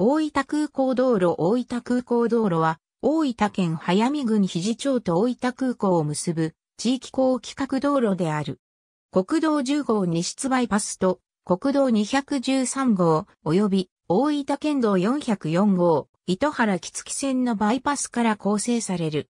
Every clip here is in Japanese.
大分空港道路大分空港道路は、大分県早見郡肘町と大分空港を結ぶ地域高規格道路である。国道10号西津バイパスと国道213号及び大分県道404号糸原木月線のバイパスから構成される。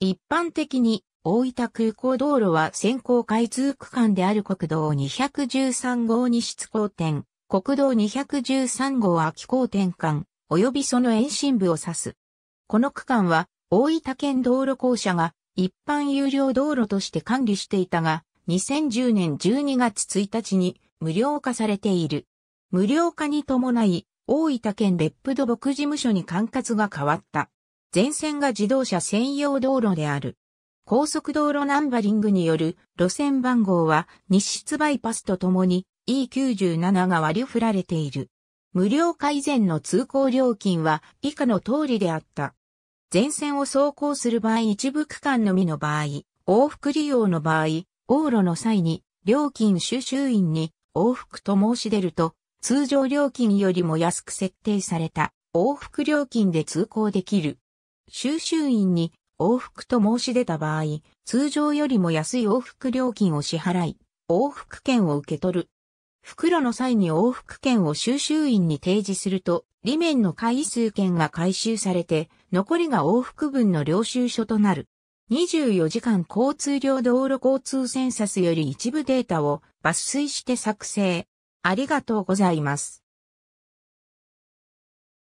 一般的に大分空港道路は先行開通区間である国道213号西津港点国道213号は気候転換、及びその延伸部を指す。この区間は、大分県道路公社が一般有料道路として管理していたが、2010年12月1日に無料化されている。無料化に伴い、大分県別府土木事務所に管轄が変わった。全線が自動車専用道路である。高速道路ナンバリングによる路線番号は日出バイパスとともに E97 が割り振られている。無料改善の通行料金は以下の通りであった。全線を走行する場合一部区間のみの場合、往復利用の場合、往路の際に料金収集員に往復と申し出ると、通常料金よりも安く設定された往復料金で通行できる。収集員に往復と申し出た場合、通常よりも安い往復料金を支払い、往復券を受け取る。袋の際に往復券を収集員に提示すると、裏面の回数券が回収されて、残りが往復分の領収書となる。24時間交通量道路交通センサスより一部データを抜粋して作成。ありがとうございます。